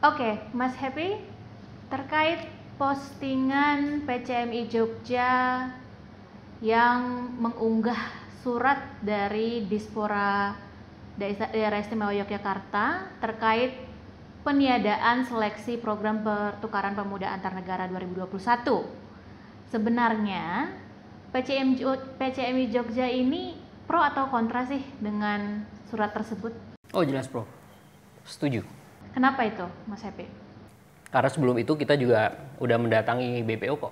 Oke, Mas Happy, terkait postingan PCMI Jogja yang mengunggah surat dari Dispora Daerah Istimewa Yogyakarta terkait peniadaan seleksi program pertukaran pemuda antar negara 2021. Sebenarnya PCM PCMI Jogja ini pro atau kontra sih dengan surat tersebut? Oh jelas pro, setuju Kenapa itu, Mas Happy? Karena sebelum itu kita juga udah mendatangi BPO kok,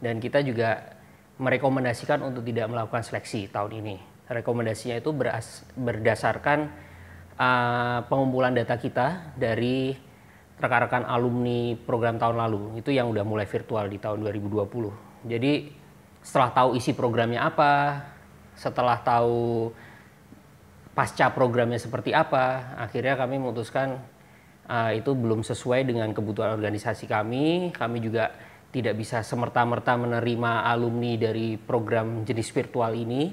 dan kita juga merekomendasikan untuk tidak melakukan seleksi tahun ini. Rekomendasinya itu beras, berdasarkan uh, pengumpulan data kita dari rekan-rekan alumni program tahun lalu. Itu yang udah mulai virtual di tahun 2020. Jadi setelah tahu isi programnya apa, setelah tahu pasca programnya seperti apa, akhirnya kami memutuskan uh, itu belum sesuai dengan kebutuhan organisasi kami. Kami juga tidak bisa semerta-merta menerima alumni dari program jenis virtual ini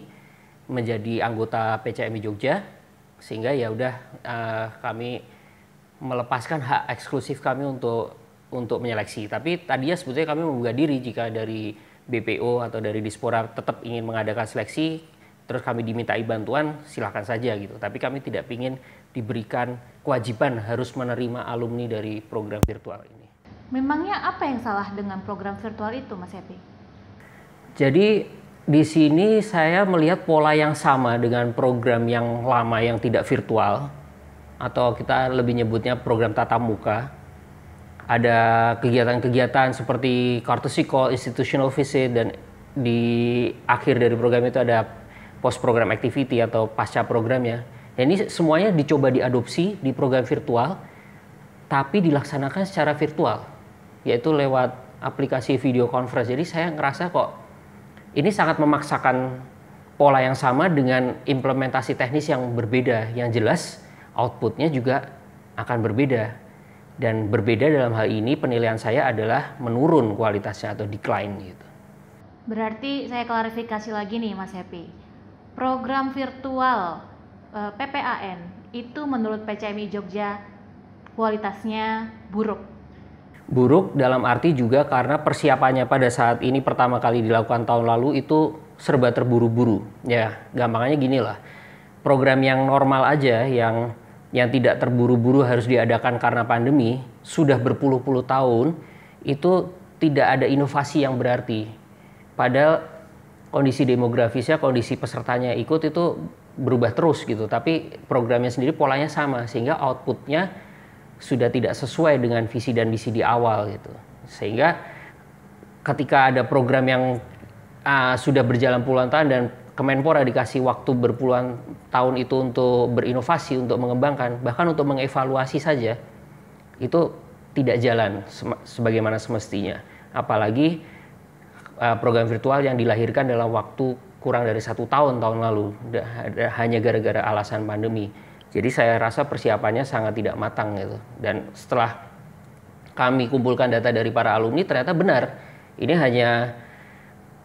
menjadi anggota PCMI Jogja, sehingga ya udah uh, kami melepaskan hak eksklusif kami untuk untuk menyeleksi. Tapi tadinya sebetulnya kami membuka diri jika dari BPO atau dari Dispora tetap ingin mengadakan seleksi, terus kami dimintai bantuan, silahkan saja gitu. Tapi kami tidak ingin diberikan kewajiban harus menerima alumni dari program virtual ini. Memangnya apa yang salah dengan program virtual itu, Mas Epi? Jadi di sini saya melihat pola yang sama dengan program yang lama yang tidak virtual atau kita lebih nyebutnya program tatap muka. Ada kegiatan-kegiatan seperti kartu call, institutional visit dan di akhir dari program itu ada post program activity atau pasca programnya Nah, ini semuanya dicoba diadopsi di program virtual, tapi dilaksanakan secara virtual, yaitu lewat aplikasi video conference. Jadi saya ngerasa kok ini sangat memaksakan pola yang sama dengan implementasi teknis yang berbeda, yang jelas outputnya juga akan berbeda. Dan berbeda dalam hal ini penilaian saya adalah menurun kualitasnya atau decline gitu. Berarti saya klarifikasi lagi nih Mas Happy. Program virtual Eh, PPAN itu menurut PCMI Jogja kualitasnya buruk. Buruk dalam arti juga karena persiapannya pada saat ini pertama kali dilakukan tahun lalu itu serba terburu-buru. Ya, gampangnya gini lah. Program yang normal aja yang yang tidak terburu-buru harus diadakan karena pandemi sudah berpuluh-puluh tahun itu tidak ada inovasi yang berarti. Padahal kondisi demografisnya, kondisi pesertanya ikut itu berubah terus gitu tapi programnya sendiri polanya sama sehingga outputnya sudah tidak sesuai dengan visi dan misi di awal gitu sehingga ketika ada program yang uh, sudah berjalan puluhan tahun dan Kemenpora dikasih waktu berpuluhan tahun itu untuk berinovasi untuk mengembangkan bahkan untuk mengevaluasi saja itu tidak jalan sebagaimana semestinya apalagi uh, program virtual yang dilahirkan dalam waktu kurang dari satu tahun tahun lalu hanya gara-gara alasan pandemi. Jadi saya rasa persiapannya sangat tidak matang gitu. Dan setelah kami kumpulkan data dari para alumni ternyata benar ini hanya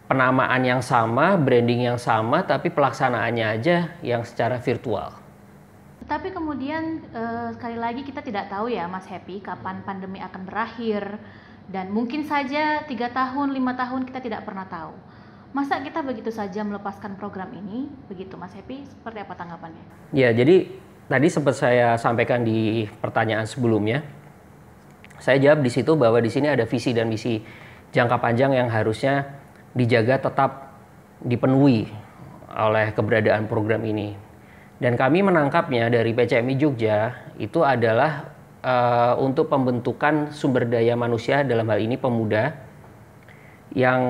penamaan yang sama, branding yang sama, tapi pelaksanaannya aja yang secara virtual. Tapi kemudian eh, sekali lagi kita tidak tahu ya Mas Happy kapan pandemi akan berakhir dan mungkin saja tiga tahun, lima tahun kita tidak pernah tahu. Masa kita begitu saja melepaskan program ini? Begitu Mas Happy, seperti apa tanggapannya? Ya, jadi tadi sempat saya sampaikan di pertanyaan sebelumnya. Saya jawab di situ bahwa di sini ada visi dan misi jangka panjang yang harusnya dijaga tetap dipenuhi oleh keberadaan program ini. Dan kami menangkapnya dari PCMI Jogja itu adalah uh, untuk pembentukan sumber daya manusia dalam hal ini pemuda yang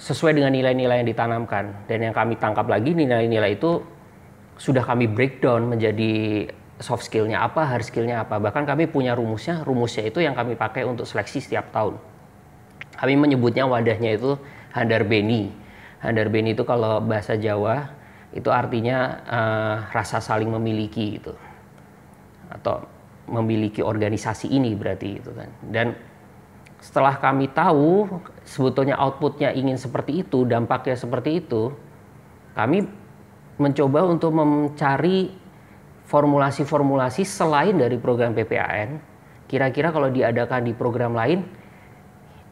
sesuai dengan nilai-nilai yang ditanamkan dan yang kami tangkap lagi nilai-nilai itu sudah kami breakdown menjadi soft skillnya apa, hard skillnya apa. Bahkan kami punya rumusnya, rumusnya itu yang kami pakai untuk seleksi setiap tahun. Kami menyebutnya wadahnya itu Handar Beni. Handar Beni itu kalau bahasa Jawa itu artinya uh, rasa saling memiliki itu atau memiliki organisasi ini berarti itu kan. Dan setelah kami tahu sebetulnya outputnya ingin seperti itu, dampaknya seperti itu, kami mencoba untuk mencari formulasi-formulasi selain dari program PPAN. Kira-kira kalau diadakan di program lain,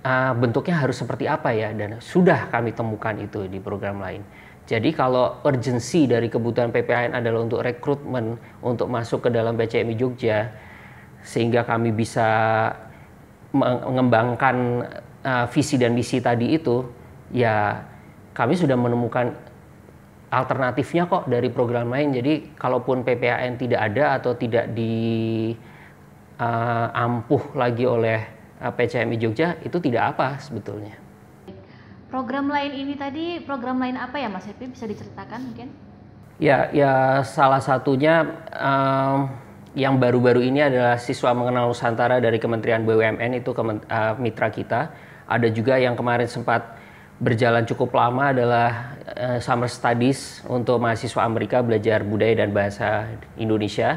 ah, bentuknya harus seperti apa ya? Dan sudah kami temukan itu di program lain. Jadi kalau urgensi dari kebutuhan PPAN adalah untuk rekrutmen untuk masuk ke dalam PCMI Jogja, sehingga kami bisa mengembangkan uh, visi dan misi tadi itu, ya kami sudah menemukan alternatifnya kok dari program lain. Jadi kalaupun PPAN tidak ada atau tidak diampuh eh, uh, lagi oleh uh, eh, PCMI Jogja itu tidak apa sebetulnya. Program lain ini tadi program lain apa ya Mas Happy bisa diceritakan mungkin? Ya, ya salah satunya Uh, yang baru-baru ini adalah siswa mengenal Nusantara dari Kementerian BUMN itu kemen, uh, mitra kita. Ada juga yang kemarin sempat berjalan cukup lama adalah uh, summer studies untuk mahasiswa Amerika belajar budaya dan bahasa Indonesia.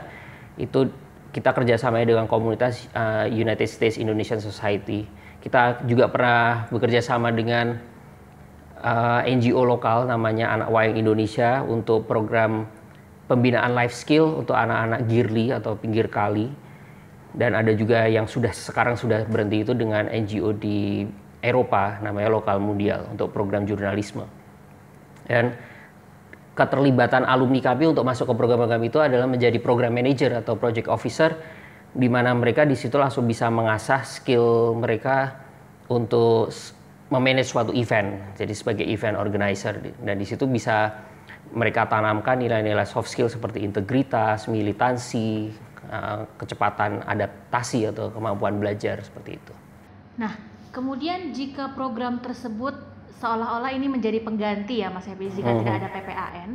Itu kita kerjasamanya dengan komunitas uh, United States Indonesian Society. Kita juga pernah bekerja sama dengan uh, NGO lokal namanya Anak Wayang Indonesia untuk program pembinaan life skill untuk anak-anak girly atau pinggir kali dan ada juga yang sudah sekarang sudah berhenti itu dengan NGO di Eropa namanya Lokal Mundial untuk program jurnalisme dan keterlibatan alumni kami untuk masuk ke program-program itu adalah menjadi program manager atau project officer di mana mereka di situ langsung bisa mengasah skill mereka untuk memanage suatu event jadi sebagai event organizer dan di situ bisa mereka tanamkan nilai-nilai soft skill seperti integritas, militansi, eh, kecepatan adaptasi atau kemampuan belajar seperti itu. Nah, kemudian jika program tersebut seolah-olah ini menjadi pengganti ya Mas Happy jika hmm. tidak mm-hmm. ada PPAN,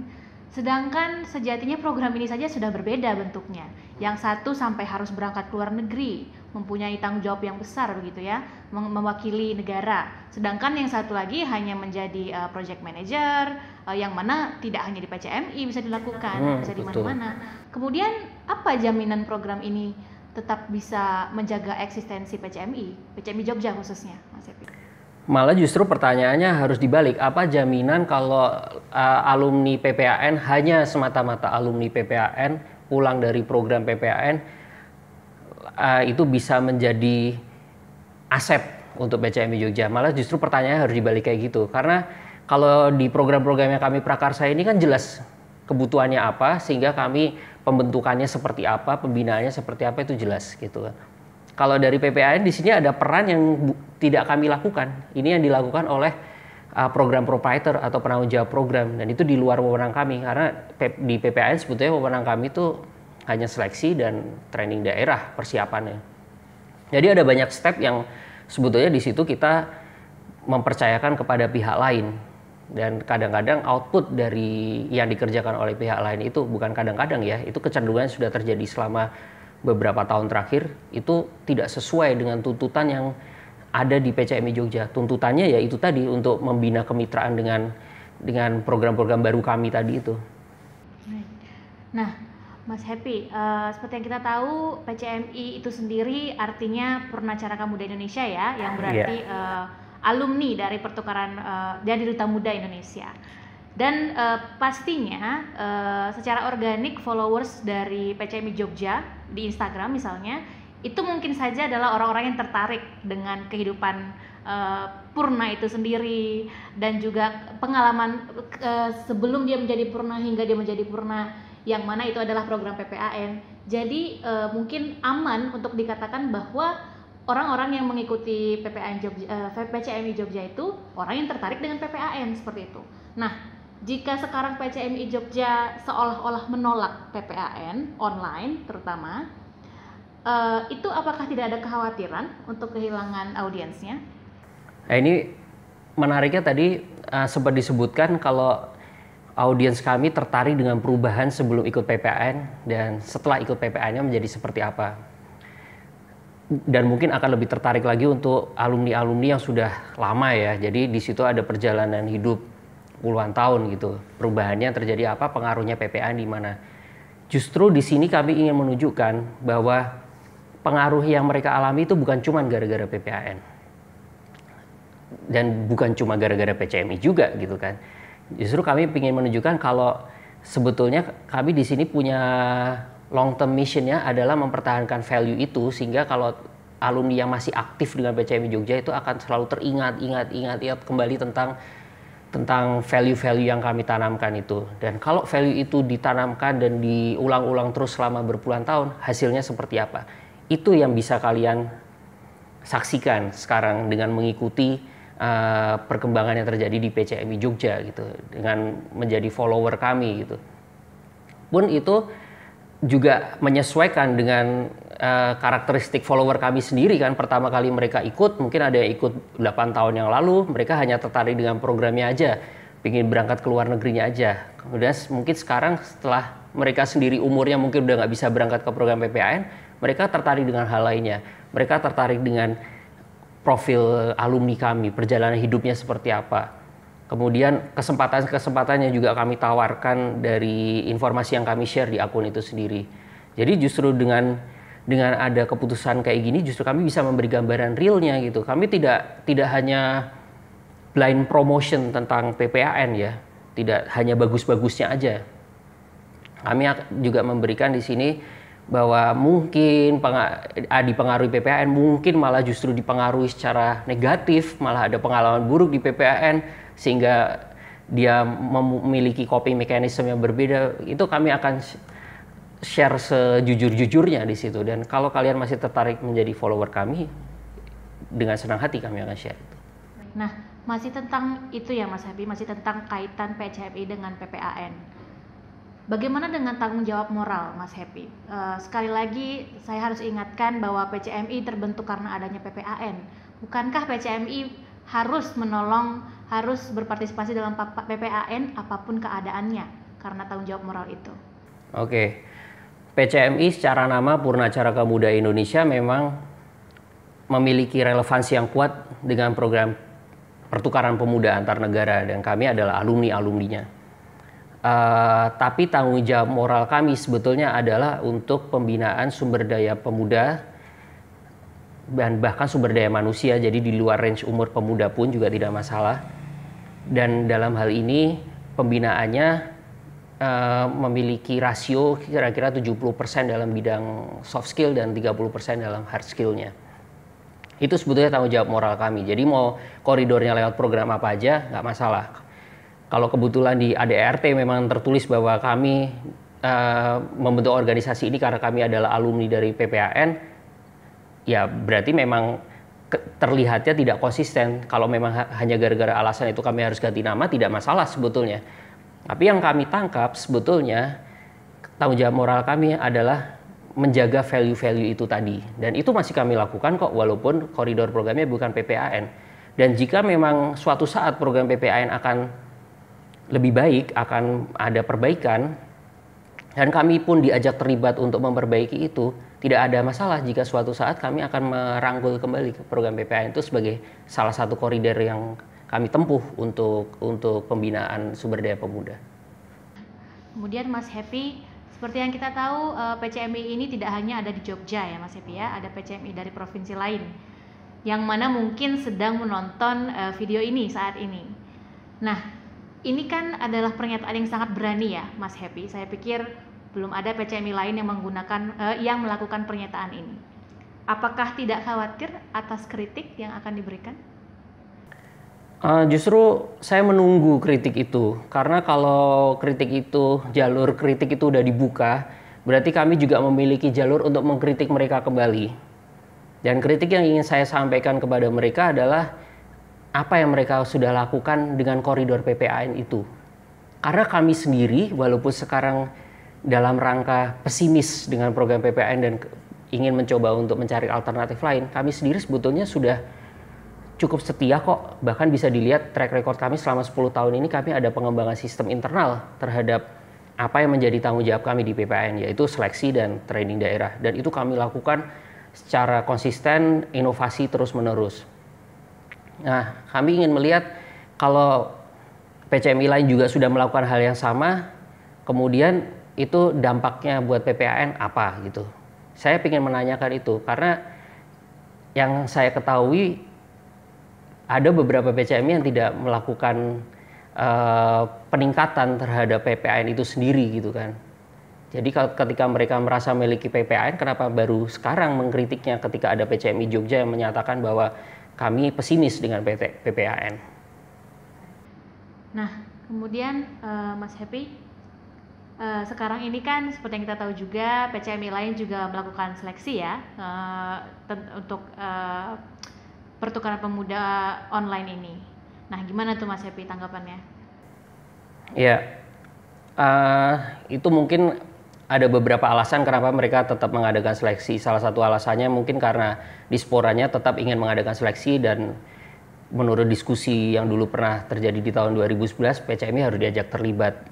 sedangkan sejatinya program ini saja sudah berbeda bentuknya. Yang satu sampai harus berangkat ke luar negeri, mempunyai tanggung jawab yang besar begitu ya, mewakili negara. Sedangkan yang satu lagi hanya menjadi uh, project manager uh, yang mana tidak hanya di PCMI bisa dilakukan, hmm, bisa di mana-mana. Kemudian apa jaminan program ini tetap bisa menjaga eksistensi PCMI, PCMI Jogja khususnya, Mas Epi? Malah justru pertanyaannya harus dibalik, apa jaminan kalau uh, alumni PPAN hanya semata-mata alumni PPAN pulang dari program PPAN uh, itu bisa menjadi aset untuk BCMI Jogja. Malah justru pertanyaannya harus dibalik kayak gitu. Karena kalau di program program yang kami Prakarsa ini kan jelas kebutuhannya apa sehingga kami pembentukannya seperti apa, pembinaannya seperti apa itu jelas gitu Kalau dari PPAN di sini ada peran yang tidak kami lakukan. Ini yang dilakukan oleh uh, program provider atau penanggung jawab program dan itu di luar wewenang kami karena di PPAN sebetulnya wewenang kami itu hanya seleksi dan training daerah persiapannya. Jadi ada banyak step yang sebetulnya di situ kita mempercayakan kepada pihak lain dan kadang-kadang output dari yang dikerjakan oleh pihak lain itu bukan kadang-kadang ya itu kecenderungan sudah terjadi selama beberapa tahun terakhir itu tidak sesuai dengan tuntutan yang ada di PCMI Jogja tuntutannya ya itu tadi untuk membina kemitraan dengan dengan program-program baru kami tadi itu nah Mas Happy, uh, seperti yang kita tahu PCMI itu sendiri artinya Purnacaraka Muda Indonesia ya, yang iya. berarti yeah. uh, alumni dari pertukaran uh, dari Duta Muda Indonesia. Dan uh, pastinya uh, secara organik followers dari PCMI Jogja di Instagram misalnya itu mungkin saja adalah orang-orang yang tertarik dengan kehidupan uh, purna itu sendiri dan juga pengalaman uh, sebelum dia menjadi purna hingga dia menjadi purna yang mana itu adalah program PPAN. Jadi e, mungkin aman untuk dikatakan bahwa orang-orang yang mengikuti PPAN Jogja, e, eh, PCMI Jogja itu orang yang tertarik dengan PPAN seperti itu. Nah, jika sekarang PCMI Jogja seolah-olah menolak PPAN online terutama, e, itu apakah tidak ada kekhawatiran untuk kehilangan audiensnya? Nah, ini menariknya tadi uh, sempat disebutkan kalau audiens kami tertarik dengan perubahan sebelum ikut PPN dan setelah ikut ppn nya menjadi seperti apa. Dan mungkin akan lebih tertarik lagi untuk alumni-alumni yang sudah lama ya. Jadi di situ ada perjalanan hidup puluhan tahun gitu. Perubahannya terjadi apa, pengaruhnya PPN di mana. Justru di sini kami ingin menunjukkan bahwa pengaruh yang mereka alami itu bukan cuma gara-gara PPN dan bukan cuma gara-gara PCMI juga gitu kan Justru kami ingin menunjukkan kalau sebetulnya kami di sini punya long term missionnya adalah mempertahankan value itu sehingga kalau alumni yang masih aktif dengan BCMI Jogja itu akan selalu teringat, ingat, ingat, ingat kembali tentang tentang value-value yang kami tanamkan itu. Dan kalau value itu ditanamkan dan diulang-ulang terus selama berpuluhan tahun, hasilnya seperti apa? Itu yang bisa kalian saksikan sekarang dengan mengikuti Eh, perkembangan yang terjadi di PCMI Jogja gitu dengan menjadi follower kami gitu pun itu juga menyesuaikan dengan uh, karakteristik follower kami sendiri kan pertama kali mereka ikut mungkin ada yang ikut 8 tahun yang lalu mereka hanya tertarik dengan programnya aja ingin berangkat ke luar negerinya aja kemudian mungkin sekarang setelah mereka sendiri umurnya mungkin udah nggak bisa berangkat ke program PPAN mereka tertarik dengan hal lainnya mereka tertarik dengan profil alumni kami, perjalanan hidupnya seperti apa. Kemudian kesempatan-kesempatannya juga kami tawarkan dari informasi yang kami share di akun itu sendiri. Jadi justru dengan dengan ada keputusan kayak gini justru kami bisa memberi gambaran realnya gitu. Kami tidak tidak hanya blind promotion tentang PPAN ya, tidak hanya bagus-bagusnya aja. Kami juga memberikan di sini bahwa mungkin ah, dipengaruhi PPAN, mungkin malah justru dipengaruhi secara negatif, malah ada pengalaman buruk di PPAN sehingga dia memiliki coping mekanisme yang berbeda, itu kami akan share sejujur-jujurnya di situ. Dan kalau kalian masih tertarik menjadi follower kami, dengan senang hati kami akan share itu. Nah, masih tentang itu ya Mas Habib masih tentang kaitan PCMI dengan PPAN Bagaimana dengan tanggung jawab moral, Mas Happy? Uh, sekali lagi, saya harus ingatkan bahwa PCMI terbentuk karena adanya PPAN. Bukankah PCMI harus menolong, harus berpartisipasi dalam PPAN apapun keadaannya karena tanggung jawab moral itu? Oke, PCMI secara nama Purna Purnacaraka Muda Indonesia memang memiliki relevansi yang kuat dengan program pertukaran pemuda antar negara dan kami adalah alumni-alumninya. Uh, tapi tanggung jawab moral kami sebetulnya adalah untuk pembinaan sumber daya pemuda dan bahkan sumber daya manusia jadi di luar range umur pemuda pun juga tidak masalah dan dalam hal ini pembinaannya uh, memiliki rasio kira-kira 70% dalam bidang soft skill dan 30% dalam hard skillnya itu sebetulnya tanggung jawab moral kami jadi mau koridornya lewat program apa aja nggak masalah kalau kebetulan di ADRT memang tertulis bahwa kami uh, membentuk organisasi ini karena kami adalah alumni dari PPAN, ya berarti memang terlihatnya tidak konsisten. Kalau memang hanya gara-gara alasan itu kami harus ganti nama, tidak masalah sebetulnya. Tapi yang kami tangkap sebetulnya tanggung jawab moral kami adalah menjaga value-value itu tadi. Dan itu masih kami lakukan kok walaupun koridor programnya bukan PPAN. Dan jika memang suatu saat program PPAN akan lebih baik, akan ada perbaikan. Dan kami pun diajak terlibat untuk memperbaiki itu. Tidak ada masalah jika suatu saat kami akan merangkul kembali ke program PPA itu sebagai salah satu koridor yang kami tempuh untuk untuk pembinaan sumber daya pemuda. Kemudian Mas Happy, seperti yang kita tahu eh, PCMI ini tidak hanya ada di Jogja ya Mas Happy ya, ada PCMI dari provinsi lain yang mana mungkin sedang menonton eh, video ini saat ini. Nah, ini kan adalah pernyataan yang sangat berani ya, Mas Happy. Saya pikir belum ada PCMI lain yang menggunakan eh, yang melakukan pernyataan ini. Apakah tidak khawatir atas kritik yang akan diberikan? Uh, justru saya menunggu kritik itu karena kalau kritik itu jalur kritik itu udah dibuka, berarti kami juga memiliki jalur untuk mengkritik mereka kembali. Dan kritik yang ingin saya sampaikan kepada mereka adalah apa yang mereka sudah lakukan dengan koridor PPAN itu. Karena kami sendiri, walaupun sekarang dalam rangka pesimis dengan program PPAN dan ingin mencoba untuk mencari alternatif lain, kami sendiri sebetulnya sudah cukup setia kok. Bahkan bisa dilihat track record kami selama 10 tahun ini kami ada pengembangan sistem internal terhadap apa yang menjadi tanggung jawab kami di PPN yaitu seleksi dan training daerah dan itu kami lakukan secara konsisten, inovasi terus-menerus. Nah, kami ingin melihat kalau PCMI lain juga sudah melakukan hal yang sama, kemudian itu dampaknya buat PPAN apa gitu. Saya ingin menanyakan itu karena yang saya ketahui ada beberapa PCMI yang tidak melakukan uh, peningkatan terhadap PPAN itu sendiri gitu kan. Jadi ketika mereka merasa memiliki PPAN, kenapa baru sekarang mengkritiknya ketika ada PCMI Jogja yang menyatakan bahwa kami pesimis dengan PT PPAN. Nah, kemudian uh, Mas Happy, eh, sekarang ini kan seperti yang kita tahu juga PCMI lain juga melakukan seleksi ya eh, untuk pertukaran pemuda online ini. Nah, gimana tuh Mas Happy tanggapannya? Ya, uh, itu mungkin ada beberapa alasan kenapa mereka tetap mengadakan seleksi. Salah satu alasannya mungkin karena disporanya tetap ingin mengadakan seleksi dan menurut diskusi yang dulu pernah terjadi di tahun 2011, PCMI harus diajak terlibat.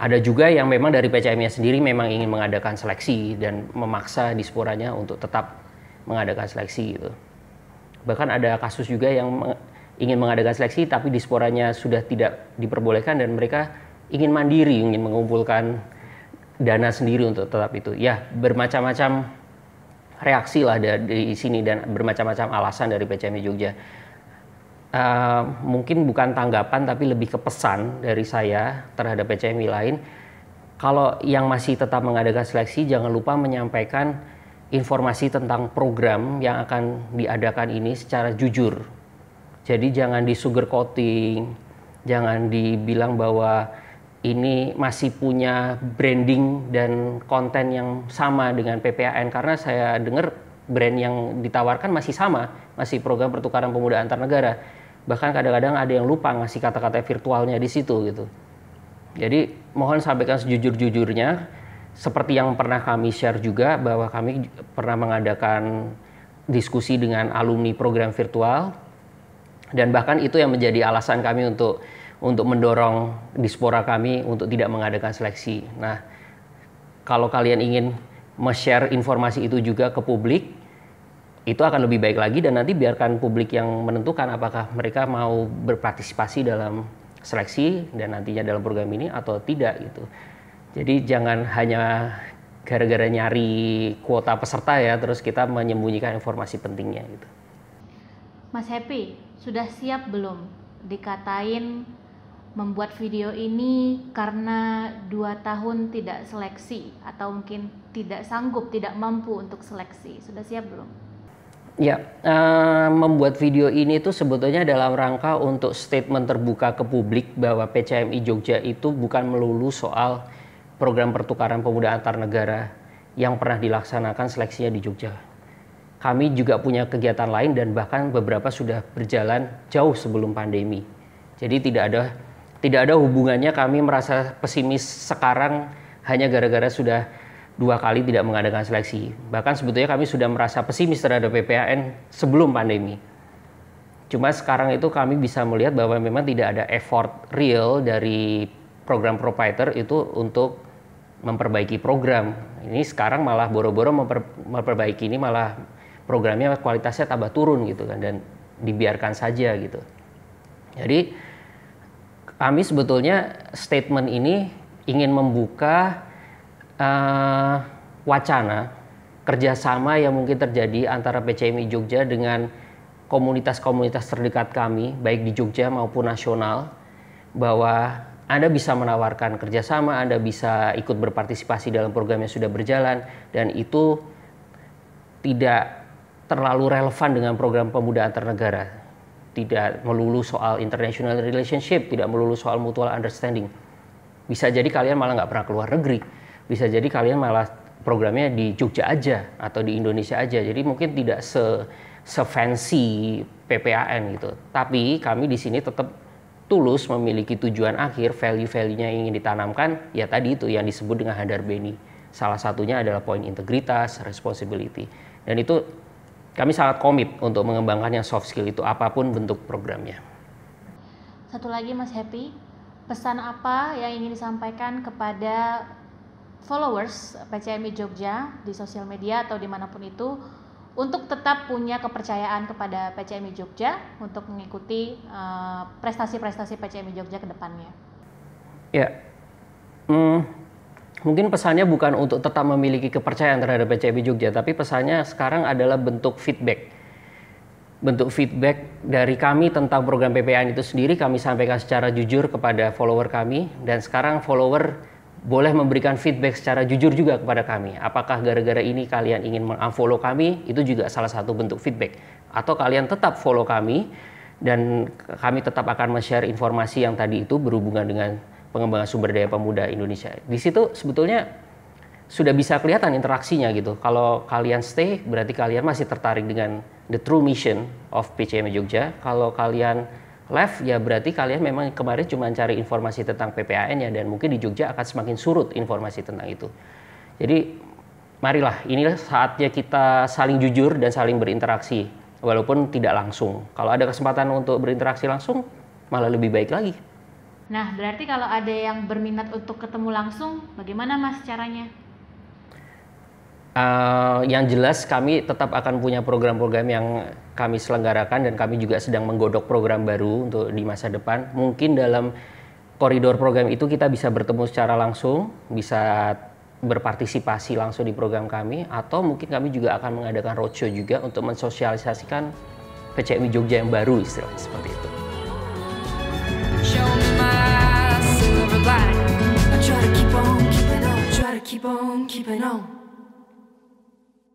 Ada juga yang memang dari PCMI sendiri memang ingin mengadakan seleksi dan memaksa disporanya untuk tetap mengadakan seleksi gitu. Bahkan ada kasus juga yang ingin mengadakan seleksi tapi disporanya sudah tidak diperbolehkan dan mereka ingin mandiri, ingin mengumpulkan dana sendiri untuk tetap itu. Ya, bermacam-macam reaksi lah dari sini dan bermacam-macam alasan dari PCMI Jogja. Uh, mungkin bukan tanggapan tapi lebih ke pesan dari saya terhadap PCMI lain. Kalau yang masih tetap mengadakan seleksi, jangan lupa menyampaikan informasi tentang program yang akan diadakan ini secara jujur. Jadi jangan di sugar coating, jangan dibilang bahwa ini masih punya branding dan konten yang sama dengan PPAN karena saya dengar brand yang ditawarkan masih sama, masih program pertukaran pemuda antar negara. Bahkan kadang-kadang ada yang lupa ngasih kata-kata virtualnya di situ gitu. Jadi mohon sampaikan sejujur-jujurnya seperti yang pernah kami share juga bahwa kami pernah mengadakan diskusi dengan alumni program virtual dan bahkan itu yang menjadi alasan kami untuk untuk mendorong dispora kami untuk tidak mengadakan seleksi. Nah, kalau kalian ingin share informasi itu juga ke publik, itu akan lebih baik lagi dan nanti biarkan publik yang menentukan apakah mereka mau berpartisipasi dalam seleksi dan nantinya dalam program ini atau tidak gitu. Jadi jangan hanya gara-gara nyari kuota peserta ya terus kita menyembunyikan informasi pentingnya gitu. Mas Happy, sudah siap belum dikatain membuat video ini karena dua tahun tidak seleksi atau mungkin tidak sanggup, tidak mampu untuk seleksi. Sudah siap belum? Ya, uh, membuat video ini itu sebetulnya dalam rangka untuk statement terbuka ke publik bahwa PCMI Jogja itu bukan melulu soal program pertukaran pemuda antar negara yang pernah dilaksanakan seleksinya di Jogja. Kami juga punya kegiatan lain dan bahkan beberapa sudah berjalan jauh sebelum pandemi. Jadi tidak ada tidak ada hubungannya kami merasa pesimis sekarang hanya gara-gara sudah dua kali tidak mengadakan seleksi. Bahkan sebetulnya kami sudah merasa pesimis terhadap PPAN sebelum pandemi. Cuma sekarang itu kami bisa melihat bahwa memang tidak ada effort real dari program provider itu untuk memperbaiki program. Ini sekarang malah boro-boro memper, memperbaiki ini malah programnya kualitasnya tambah turun gitu kan dan dibiarkan saja gitu. Jadi Ami sebetulnya statement ini ingin membuka uh, wacana kerjasama yang mungkin terjadi antara PCMI Jogja dengan komunitas-komunitas terdekat kami, baik di Jogja maupun nasional, bahwa Anda bisa menawarkan kerjasama, Anda bisa ikut berpartisipasi dalam program yang sudah berjalan, dan itu tidak terlalu relevan dengan program pemuda antar negara tidak melulu soal international relationship, tidak melulu soal mutual understanding. Bisa jadi kalian malah nggak pernah keluar negeri, bisa jadi kalian malah programnya di Jogja aja atau di Indonesia aja. Jadi mungkin tidak se se fancy PPAN gitu. Tapi kami di sini tetap tulus memiliki tujuan akhir, value-value-nya ingin ditanamkan, ya tadi itu yang disebut dengan Hadar Beni. Salah satunya adalah poin integritas, responsibility. Dan itu kami sangat komit untuk mengembangkan yang soft skill itu apapun bentuk programnya. Satu lagi Mas Happy, pesan apa yang ingin disampaikan kepada followers PCMI Jogja di sosial media atau dimanapun itu untuk tetap punya kepercayaan kepada PCMI Jogja untuk mengikuti eh, prestasi-prestasi uh, PCMI Jogja ke depannya? Ya, hmm, mungkin pesannya bukan untuk tetap memiliki kepercayaan terhadap PCB Jogja, tapi pesannya sekarang adalah bentuk feedback. Bentuk feedback dari kami tentang program PPN itu sendiri kami sampaikan secara jujur kepada follower kami dan sekarang follower boleh memberikan feedback secara jujur juga kepada kami. Apakah gara-gara ini kalian ingin mengunfollow kami? Itu juga salah satu bentuk feedback. Atau kalian tetap follow kami dan kami tetap akan share informasi yang tadi itu berhubungan dengan pengembangan sumber daya pemuda Indonesia. Di situ sebetulnya sudah bisa kelihatan interaksinya gitu. Kalau kalian stay berarti kalian masih tertarik dengan the true mission of PCM Jogja. Kalau kalian left ya berarti kalian memang kemarin cuma cari informasi tentang PPAN ya dan mungkin di Jogja akan semakin surut informasi tentang itu. Jadi marilah inilah saatnya kita saling jujur dan saling berinteraksi walaupun tidak langsung. Kalau ada kesempatan untuk berinteraksi langsung malah lebih baik lagi. Nah, berarti kalau ada yang berminat untuk ketemu langsung, bagaimana Mas caranya? Uh, yang jelas kami tetap akan punya program-program yang kami selenggarakan dan kami juga sedang menggodok program baru untuk di masa depan. Mungkin dalam koridor program itu kita bisa bertemu secara langsung, bisa berpartisipasi langsung di program kami atau mungkin kami juga akan mengadakan roadshow juga untuk mensosialisasikan PCMI Jogja yang baru istilahnya seperti itu. body. I try to keep on keeping on, try to keep on keeping on.